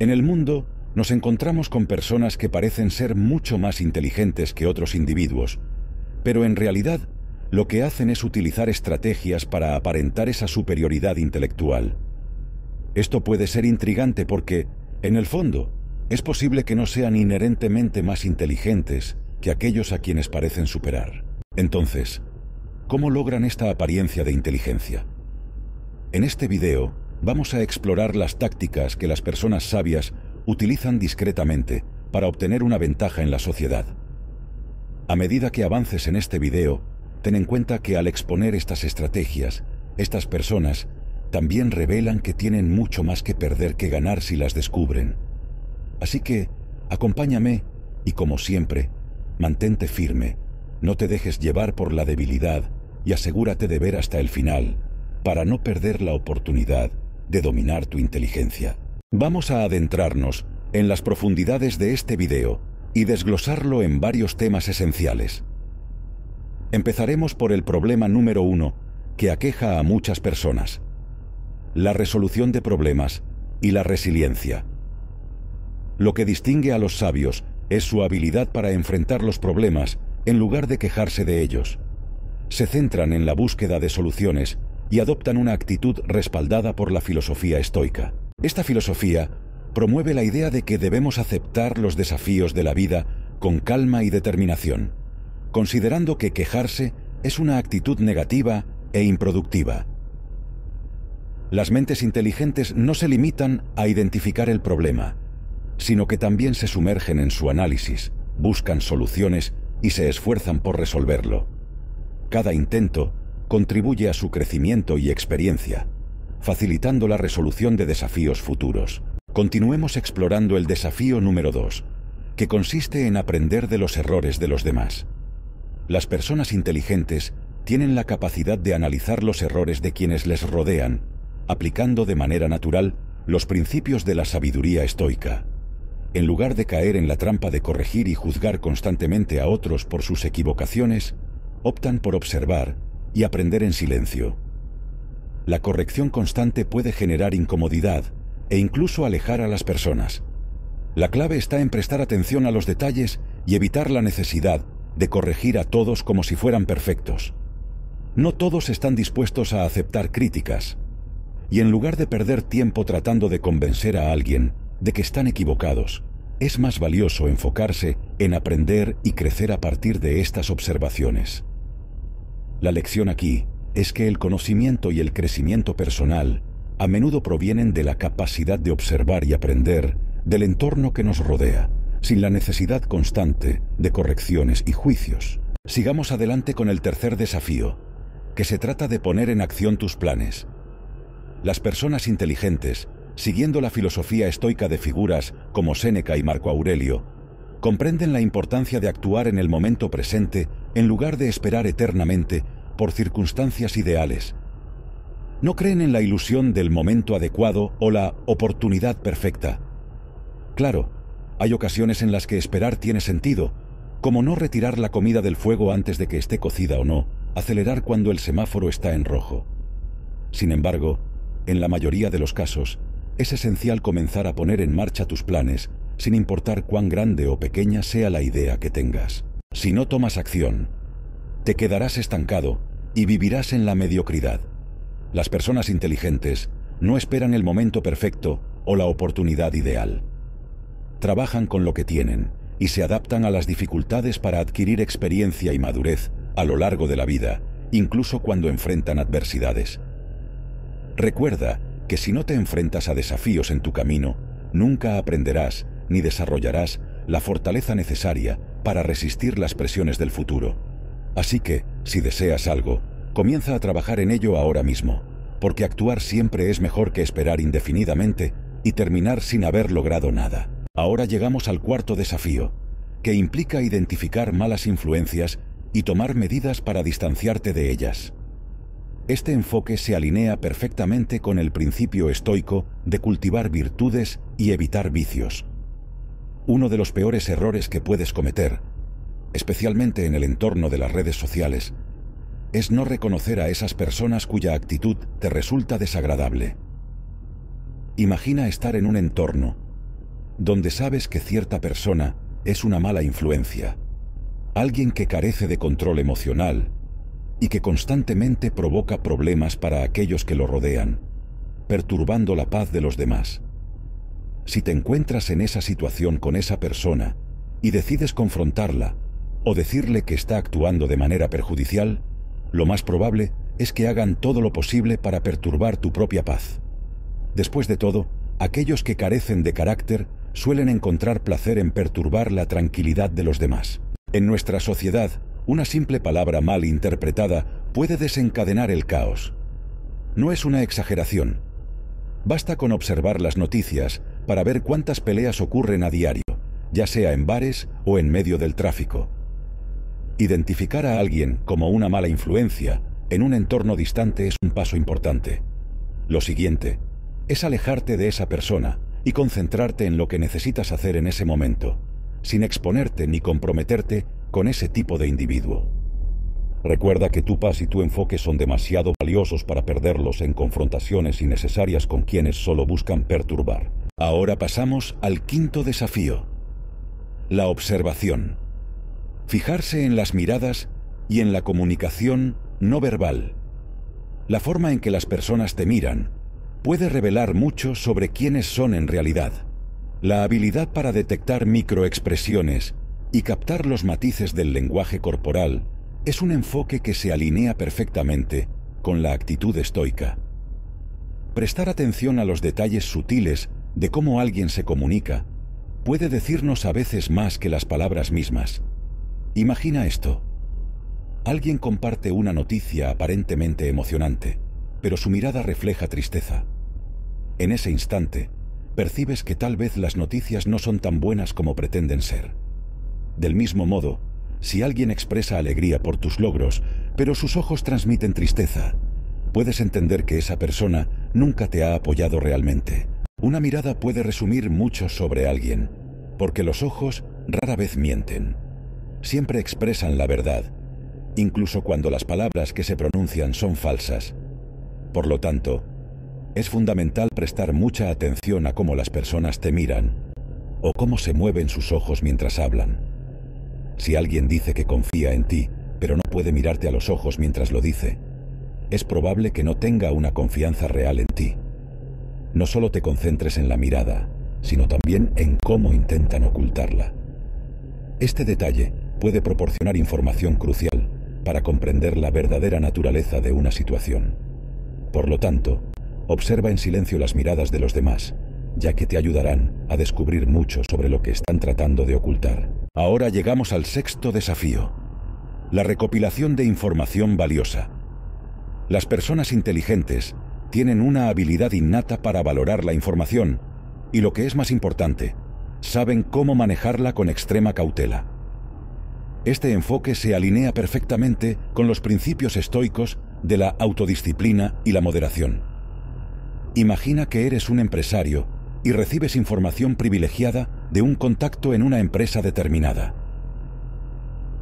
En el mundo nos encontramos con personas que parecen ser mucho más inteligentes que otros individuos, pero en realidad lo que hacen es utilizar estrategias para aparentar esa superioridad intelectual. Esto puede ser intrigante porque, en el fondo, es posible que no sean inherentemente más inteligentes que aquellos a quienes parecen superar. Entonces, ¿cómo logran esta apariencia de inteligencia? En este video, vamos a explorar las tácticas que las personas sabias utilizan discretamente para obtener una ventaja en la sociedad. A medida que avances en este video, ten en cuenta que al exponer estas estrategias, estas personas también revelan que tienen mucho más que perder que ganar si las descubren. Así que, acompáñame y como siempre, mantente firme, no te dejes llevar por la debilidad y asegúrate de ver hasta el final, para no perder la oportunidad de dominar tu inteligencia. Vamos a adentrarnos en las profundidades de este video y desglosarlo en varios temas esenciales. Empezaremos por el problema número uno que aqueja a muchas personas, la resolución de problemas y la resiliencia. Lo que distingue a los sabios es su habilidad para enfrentar los problemas en lugar de quejarse de ellos. Se centran en la búsqueda de soluciones y adoptan una actitud respaldada por la filosofía estoica. Esta filosofía promueve la idea de que debemos aceptar los desafíos de la vida con calma y determinación, considerando que quejarse es una actitud negativa e improductiva. Las mentes inteligentes no se limitan a identificar el problema, sino que también se sumergen en su análisis, buscan soluciones y se esfuerzan por resolverlo. Cada intento contribuye a su crecimiento y experiencia, facilitando la resolución de desafíos futuros. Continuemos explorando el desafío número 2, que consiste en aprender de los errores de los demás. Las personas inteligentes tienen la capacidad de analizar los errores de quienes les rodean, aplicando de manera natural los principios de la sabiduría estoica. En lugar de caer en la trampa de corregir y juzgar constantemente a otros por sus equivocaciones, optan por observar, y aprender en silencio. La corrección constante puede generar incomodidad e incluso alejar a las personas. La clave está en prestar atención a los detalles y evitar la necesidad de corregir a todos como si fueran perfectos. No todos están dispuestos a aceptar críticas, y en lugar de perder tiempo tratando de convencer a alguien de que están equivocados, es más valioso enfocarse en aprender y crecer a partir de estas observaciones. La lección aquí es que el conocimiento y el crecimiento personal a menudo provienen de la capacidad de observar y aprender del entorno que nos rodea, sin la necesidad constante de correcciones y juicios. Sigamos adelante con el tercer desafío, que se trata de poner en acción tus planes. Las personas inteligentes, siguiendo la filosofía estoica de figuras como Séneca y Marco Aurelio, comprenden la importancia de actuar en el momento presente en lugar de esperar eternamente por circunstancias ideales. No creen en la ilusión del momento adecuado o la oportunidad perfecta. Claro, hay ocasiones en las que esperar tiene sentido, como no retirar la comida del fuego antes de que esté cocida o no, acelerar cuando el semáforo está en rojo. Sin embargo, en la mayoría de los casos, es esencial comenzar a poner en marcha tus planes sin importar cuán grande o pequeña sea la idea que tengas. Si no tomas acción, te quedarás estancado y vivirás en la mediocridad. Las personas inteligentes no esperan el momento perfecto o la oportunidad ideal. Trabajan con lo que tienen y se adaptan a las dificultades para adquirir experiencia y madurez a lo largo de la vida, incluso cuando enfrentan adversidades. Recuerda que si no te enfrentas a desafíos en tu camino, nunca aprenderás ni desarrollarás la fortaleza necesaria para resistir las presiones del futuro. Así que, si deseas algo, comienza a trabajar en ello ahora mismo, porque actuar siempre es mejor que esperar indefinidamente y terminar sin haber logrado nada. Ahora llegamos al cuarto desafío, que implica identificar malas influencias y tomar medidas para distanciarte de ellas. Este enfoque se alinea perfectamente con el principio estoico de cultivar virtudes y evitar vicios uno de los peores errores que puedes cometer, especialmente en el entorno de las redes sociales, es no reconocer a esas personas cuya actitud te resulta desagradable. Imagina estar en un entorno donde sabes que cierta persona es una mala influencia, alguien que carece de control emocional y que constantemente provoca problemas para aquellos que lo rodean, perturbando la paz de los demás si te encuentras en esa situación con esa persona y decides confrontarla o decirle que está actuando de manera perjudicial, lo más probable es que hagan todo lo posible para perturbar tu propia paz. Después de todo, aquellos que carecen de carácter suelen encontrar placer en perturbar la tranquilidad de los demás. En nuestra sociedad, una simple palabra mal interpretada puede desencadenar el caos. No es una exageración. Basta con observar las noticias para ver cuántas peleas ocurren a diario, ya sea en bares o en medio del tráfico. Identificar a alguien como una mala influencia en un entorno distante es un paso importante. Lo siguiente es alejarte de esa persona y concentrarte en lo que necesitas hacer en ese momento, sin exponerte ni comprometerte con ese tipo de individuo. Recuerda que tu paz y tu enfoque son demasiado valiosos para perderlos en confrontaciones innecesarias con quienes solo buscan perturbar. Ahora pasamos al quinto desafío, la observación. Fijarse en las miradas y en la comunicación no verbal. La forma en que las personas te miran puede revelar mucho sobre quiénes son en realidad. La habilidad para detectar microexpresiones y captar los matices del lenguaje corporal es un enfoque que se alinea perfectamente con la actitud estoica. Prestar atención a los detalles sutiles de cómo alguien se comunica, puede decirnos a veces más que las palabras mismas. Imagina esto. Alguien comparte una noticia aparentemente emocionante, pero su mirada refleja tristeza. En ese instante, percibes que tal vez las noticias no son tan buenas como pretenden ser. Del mismo modo, si alguien expresa alegría por tus logros, pero sus ojos transmiten tristeza, puedes entender que esa persona nunca te ha apoyado realmente una mirada puede resumir mucho sobre alguien, porque los ojos rara vez mienten. Siempre expresan la verdad, incluso cuando las palabras que se pronuncian son falsas. Por lo tanto, es fundamental prestar mucha atención a cómo las personas te miran o cómo se mueven sus ojos mientras hablan. Si alguien dice que confía en ti, pero no puede mirarte a los ojos mientras lo dice, es probable que no tenga una confianza real en ti no solo te concentres en la mirada, sino también en cómo intentan ocultarla. Este detalle puede proporcionar información crucial para comprender la verdadera naturaleza de una situación. Por lo tanto, observa en silencio las miradas de los demás, ya que te ayudarán a descubrir mucho sobre lo que están tratando de ocultar. Ahora llegamos al sexto desafío, la recopilación de información valiosa. Las personas inteligentes tienen una habilidad innata para valorar la información y lo que es más importante, saben cómo manejarla con extrema cautela. Este enfoque se alinea perfectamente con los principios estoicos de la autodisciplina y la moderación. Imagina que eres un empresario y recibes información privilegiada de un contacto en una empresa determinada.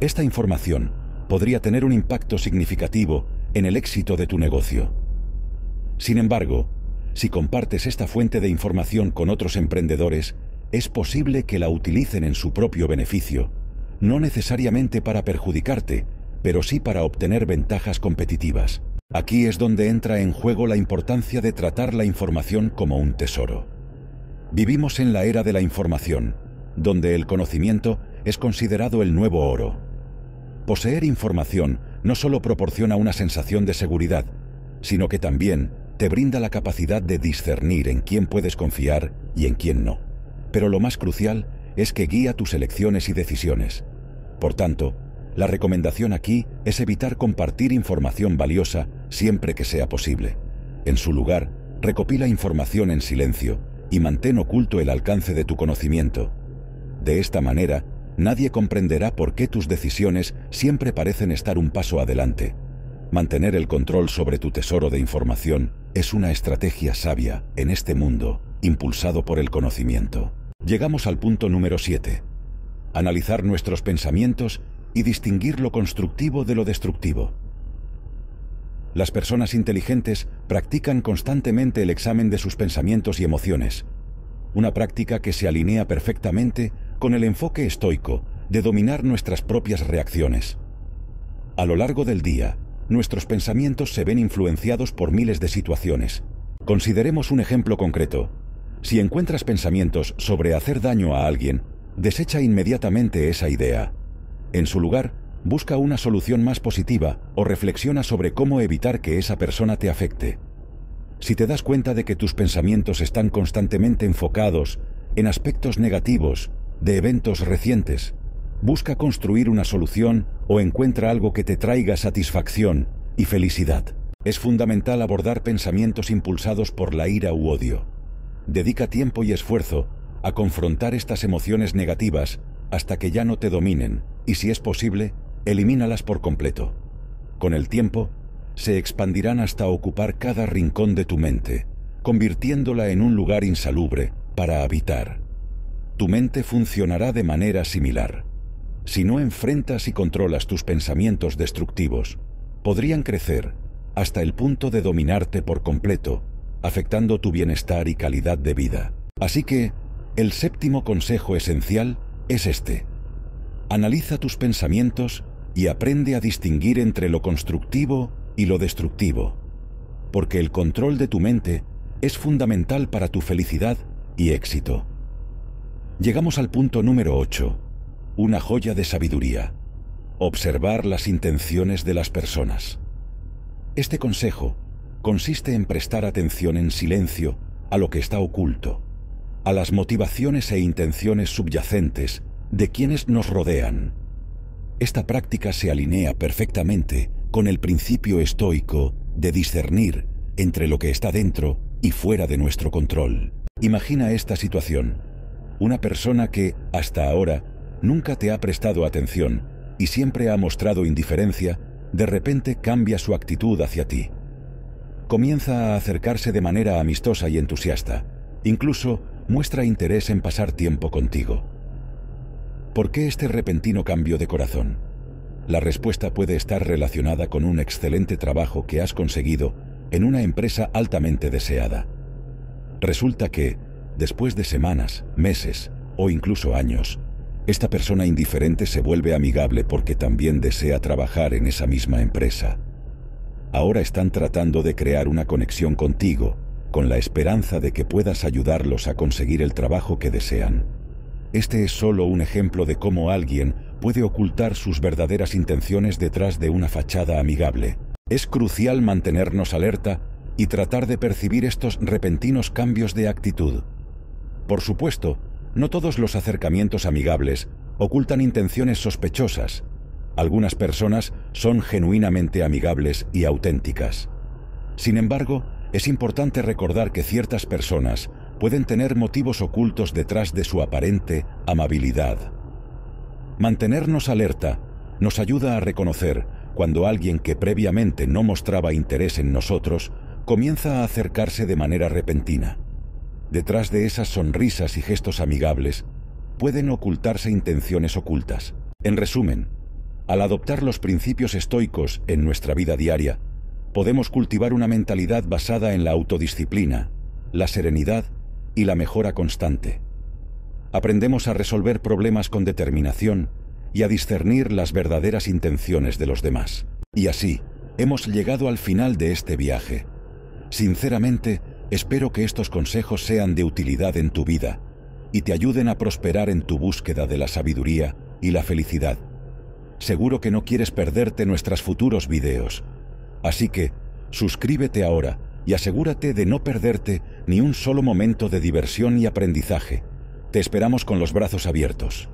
Esta información podría tener un impacto significativo en el éxito de tu negocio. Sin embargo, si compartes esta fuente de información con otros emprendedores, es posible que la utilicen en su propio beneficio, no necesariamente para perjudicarte, pero sí para obtener ventajas competitivas. Aquí es donde entra en juego la importancia de tratar la información como un tesoro. Vivimos en la era de la información, donde el conocimiento es considerado el nuevo oro. Poseer información no solo proporciona una sensación de seguridad, sino que también te brinda la capacidad de discernir en quién puedes confiar y en quién no. Pero lo más crucial es que guía tus elecciones y decisiones. Por tanto, la recomendación aquí es evitar compartir información valiosa siempre que sea posible. En su lugar, recopila información en silencio y mantén oculto el alcance de tu conocimiento. De esta manera, nadie comprenderá por qué tus decisiones siempre parecen estar un paso adelante. Mantener el control sobre tu tesoro de información es una estrategia sabia en este mundo impulsado por el conocimiento. Llegamos al punto número 7. Analizar nuestros pensamientos y distinguir lo constructivo de lo destructivo. Las personas inteligentes practican constantemente el examen de sus pensamientos y emociones, una práctica que se alinea perfectamente con el enfoque estoico de dominar nuestras propias reacciones. A lo largo del día, nuestros pensamientos se ven influenciados por miles de situaciones. Consideremos un ejemplo concreto. Si encuentras pensamientos sobre hacer daño a alguien, desecha inmediatamente esa idea. En su lugar, busca una solución más positiva o reflexiona sobre cómo evitar que esa persona te afecte. Si te das cuenta de que tus pensamientos están constantemente enfocados en aspectos negativos de eventos recientes, busca construir una solución o encuentra algo que te traiga satisfacción y felicidad. Es fundamental abordar pensamientos impulsados por la ira u odio. Dedica tiempo y esfuerzo a confrontar estas emociones negativas hasta que ya no te dominen y si es posible, elimínalas por completo. Con el tiempo, se expandirán hasta ocupar cada rincón de tu mente, convirtiéndola en un lugar insalubre para habitar. Tu mente funcionará de manera similar si no enfrentas y controlas tus pensamientos destructivos, podrían crecer hasta el punto de dominarte por completo, afectando tu bienestar y calidad de vida. Así que, el séptimo consejo esencial es este. Analiza tus pensamientos y aprende a distinguir entre lo constructivo y lo destructivo, porque el control de tu mente es fundamental para tu felicidad y éxito. Llegamos al punto número 8, una joya de sabiduría, observar las intenciones de las personas. Este consejo consiste en prestar atención en silencio a lo que está oculto, a las motivaciones e intenciones subyacentes de quienes nos rodean. Esta práctica se alinea perfectamente con el principio estoico de discernir entre lo que está dentro y fuera de nuestro control. Imagina esta situación. Una persona que, hasta ahora, nunca te ha prestado atención y siempre ha mostrado indiferencia, de repente cambia su actitud hacia ti. Comienza a acercarse de manera amistosa y entusiasta. Incluso muestra interés en pasar tiempo contigo. ¿Por qué este repentino cambio de corazón? La respuesta puede estar relacionada con un excelente trabajo que has conseguido en una empresa altamente deseada. Resulta que, después de semanas, meses o incluso años, esta persona indiferente se vuelve amigable porque también desea trabajar en esa misma empresa. Ahora están tratando de crear una conexión contigo, con la esperanza de que puedas ayudarlos a conseguir el trabajo que desean. Este es solo un ejemplo de cómo alguien puede ocultar sus verdaderas intenciones detrás de una fachada amigable. Es crucial mantenernos alerta y tratar de percibir estos repentinos cambios de actitud. Por supuesto, no todos los acercamientos amigables ocultan intenciones sospechosas. Algunas personas son genuinamente amigables y auténticas. Sin embargo, es importante recordar que ciertas personas pueden tener motivos ocultos detrás de su aparente amabilidad. Mantenernos alerta nos ayuda a reconocer cuando alguien que previamente no mostraba interés en nosotros comienza a acercarse de manera repentina. Detrás de esas sonrisas y gestos amigables pueden ocultarse intenciones ocultas. En resumen, al adoptar los principios estoicos en nuestra vida diaria, podemos cultivar una mentalidad basada en la autodisciplina, la serenidad y la mejora constante. Aprendemos a resolver problemas con determinación y a discernir las verdaderas intenciones de los demás. Y así, hemos llegado al final de este viaje. Sinceramente, Espero que estos consejos sean de utilidad en tu vida y te ayuden a prosperar en tu búsqueda de la sabiduría y la felicidad. Seguro que no quieres perderte nuestros futuros videos. Así que, suscríbete ahora y asegúrate de no perderte ni un solo momento de diversión y aprendizaje. Te esperamos con los brazos abiertos.